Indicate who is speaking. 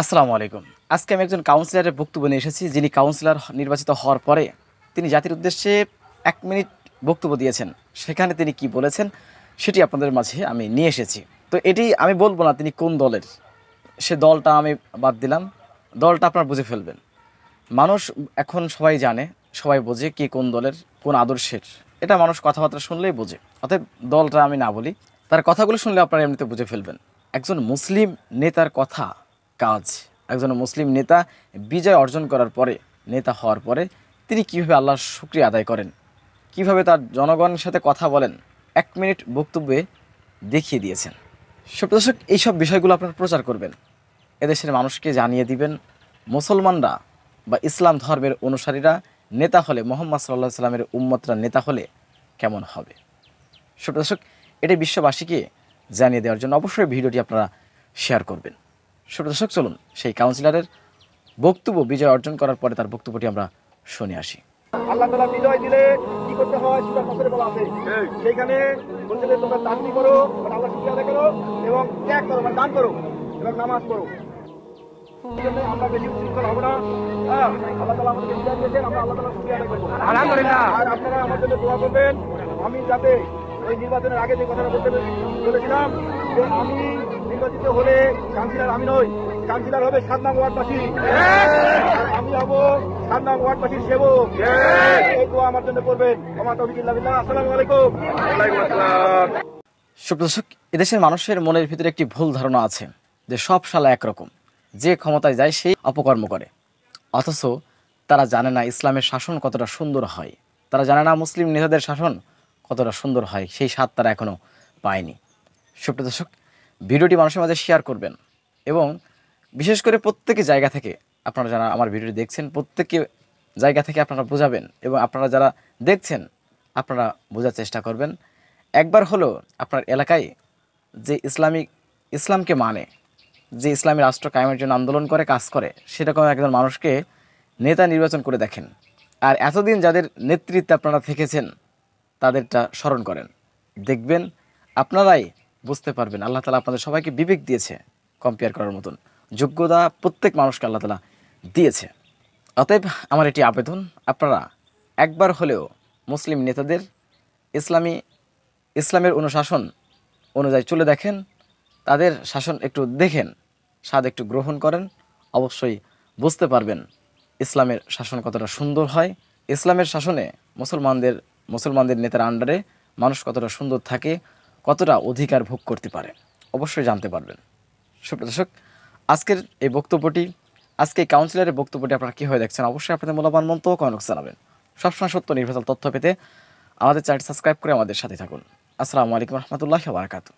Speaker 1: আসসালামু আলাইকুম আজকে আমি একজন কাউন্সিলরের বক্তব্য নিয়ে এসেছি যিনি কাউন্সিলর নির্বাচিত হওয়ার পরে তিনি জাতির উদ্দেশ্যে এক মিনিট বক্তব্য দিয়েছেন সেখানে তিনি কি বলেছেন সেটি আপনাদের মাঝে আমি নিয়ে এসেছি তো এটি আমি বলবো না তিনি কোন দলের সে দলটা আমি বাদ দিলাম দলটা আপনার বুঝে ফেলবেন মানুষ এখন সবাই জানে সবাই বোঝে কে কোন দলের কোন আদর্শের এটা মানুষ কথাবার্তা শুনলেই বোঝে অর্থাৎ দলটা আমি না বলি তার কথাগুলো শুনলে আপনারা এমনিতে বুঝে ফেলবেন একজন মুসলিম নেতার কথা কাজ একজন মুসলিম নেতা বিজয় অর্জন করার পরে নেতা হওয়ার পরে তিনি কীভাবে আল্লাহর শুক্রিয়া আদায় করেন কিভাবে তার জনগণের সাথে কথা বলেন এক মিনিট বক্তব্যে দেখিয়ে দিয়েছেন সুপ্রদর্শক এইসব বিষয়গুলো আপনারা প্রচার করবেন এদেশের মানুষকে জানিয়ে দিবেন মুসলমানরা বা ইসলাম ধর্মের অনুসারীরা নেতা হলে মোহাম্মদ সাল্লা সাল্লামের উম্মতরা নেতা হলে কেমন হবে সুপ্রদর্শক এটি বিশ্ববাসীকে জানিয়ে দেওয়ার জন্য অবশ্যই ভিডিওটি আপনারা শেয়ার করবেন সুপ্রদর্শক চলুন সেই কাউন্সিলরের বক্তব্য বিজয় অর্জন করার পরে তার বক্তব্যটি আমরা শুনে আসি
Speaker 2: বিজয় দিলে করতে হয় সেইখানে করো এবং করো মানে দান করো এবং নামাজ পড়ো আমরা বেশি হ্যাঁ, আমি যাতে এই নির্বাচনের আগে যে কথাটা বলতে বলেছিলাম যে আমি নির্বাচিত হলে কাউন্সিলর আমি নই কাউন্সিলর হবে সাত নাম ওয়ার্ডবাসী আমি হব সাত নাম ওয়ার্ডবাসীর সেবক এই দোয়া আমার জন্য করবেন আমার তফিকুল্লাহ আসসালামু আলাইকুম
Speaker 1: সুপ্রদর্শক এদেশের মানুষের মনের ভিতরে একটি ভুল ধারণা আছে যে সব শালা একরকম যে ক্ষমতায় যায় সেই অপকর্ম করে অথচ তারা জানে না ইসলামের শাসন কতটা সুন্দর হয় তারা জানে না মুসলিম নেতাদের শাসন কতটা সুন্দর হয় সেই স্বাদ তারা এখনও পায়নি সুপ্রদর্শক ভিডিওটি মানুষের মাঝে শেয়ার করবেন এবং বিশেষ করে প্রত্যেকে জায়গা থেকে আপনারা যারা আমার ভিডিওটি দেখছেন প্রত্যেকে জায়গা থেকে আপনারা বোঝাবেন এবং আপনারা যারা দেখছেন আপনারা বোঝার চেষ্টা করবেন একবার হলো আপনার এলাকায় যে ইসলামিক ইসলামকে মানে যে ইসলামী রাষ্ট্র কায়েমের জন্য আন্দোলন করে কাজ করে সেরকম একজন মানুষকে নেতা নির্বাচন করে দেখেন আর এতদিন যাদের নেতৃত্বে আপনারা থেকেছেন তাদেরটা স্মরণ করেন দেখবেন আপনারাই বুঝতে পারবেন আল্লাহ তালা আপনাদের সবাইকে বিবেক দিয়েছে কম্পেয়ার করার মতন যোগ্যতা প্রত্যেক মানুষকে আল্লাহ তালা দিয়েছে অতএব আমার এটি আবেদন আপনারা একবার হলেও মুসলিম নেতাদের ইসলামী ইসলামের অনুশাসন অনুযায়ী চলে দেখেন তাদের শাসন একটু দেখেন স্বাদ একটু গ্রহণ করেন অবশ্যই বুঝতে পারবেন ইসলামের শাসন কতটা সুন্দর হয় ইসলামের শাসনে মুসলমানদের মুসলমানদের নেতার আন্ডারে মানুষ কতটা সুন্দর থাকে কতটা অধিকার ভোগ করতে পারে অবশ্যই জানতে পারবেন সুপ্রদর্শক আজকের এই বক্তব্যটি আজকে কাউন্সিলারের বক্তব্যটি আপনারা কীভাবে দেখছেন অবশ্যই আপনাদের মূল্যবান মন্তব্য কমেন্ট জানাবেন সবসময় সত্য নির্ভেজাল তথ্য পেতে আমাদের চ্যানেল সাবস্ক্রাইব করে আমাদের সাথে থাকুন আসসালামু আলাইকুম রহমতুল্লাহ বারাকাতু